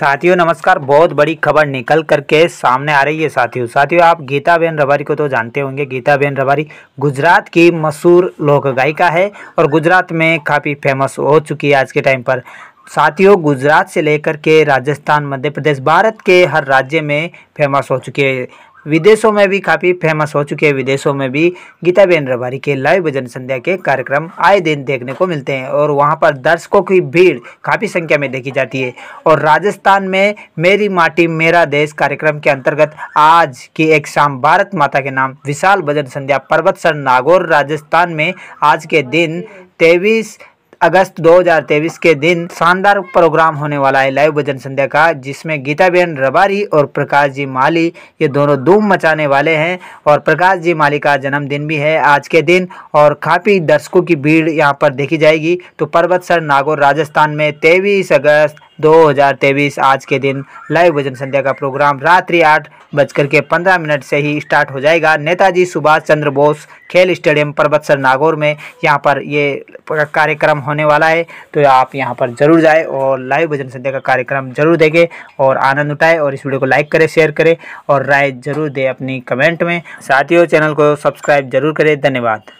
साथियों नमस्कार बहुत बड़ी खबर निकल करके सामने आ रही है साथियों साथियों आप गीता बेन रबारी को तो जानते होंगे गीता बेन रबारी गुजरात की मशहूर लोक गायिका है और गुजरात में काफ़ी फेमस हो चुकी है आज के टाइम पर साथियों गुजरात से लेकर के राजस्थान मध्य प्रदेश भारत के हर राज्य में फेमस हो चुके हैं विदेशों में भी काफ़ी फेमस हो चुके हैं विदेशों में भी गीता बेन रबारी के लाइव भजन संध्या के कार्यक्रम आए दिन देखने को मिलते हैं और वहाँ पर दर्शकों की भीड़ काफ़ी संख्या में देखी जाती है और राजस्थान में मेरी माटी मेरा देश कार्यक्रम के अंतर्गत आज की एक शाम भारत माता के नाम विशाल भजन संध्या पर्वत सर नागौर राजस्थान में आज के दिन तेईस अगस्त 2023 के दिन शानदार प्रोग्राम होने वाला है लाइव भजन संध्या का जिसमें गीता बेन रबारी और प्रकाश जी माली ये दोनों धूम मचाने वाले हैं और प्रकाश जी माली का जन्मदिन भी है आज के दिन और काफ़ी दर्शकों की भीड़ यहाँ पर देखी जाएगी तो पर्वत सर नागौर राजस्थान में तेईस अगस्त 2023 आज के दिन लाइव भजन संध्या का प्रोग्राम रात्रि आठ बजकर के पंद्रह मिनट से ही स्टार्ट हो जाएगा नेताजी सुभाष चंद्र बोस खेल स्टेडियम पर्वतसर नागौर में यहाँ पर ये कार्यक्रम होने वाला है तो आप यहाँ पर ज़रूर जाए और लाइव भजन संध्या का कार्यक्रम जरूर देखें और आनंद उठाए और इस वीडियो को लाइक करें शेयर करें और राय जरूर दें अपनी कमेंट में साथियों चैनल को सब्सक्राइब जरूर करें धन्यवाद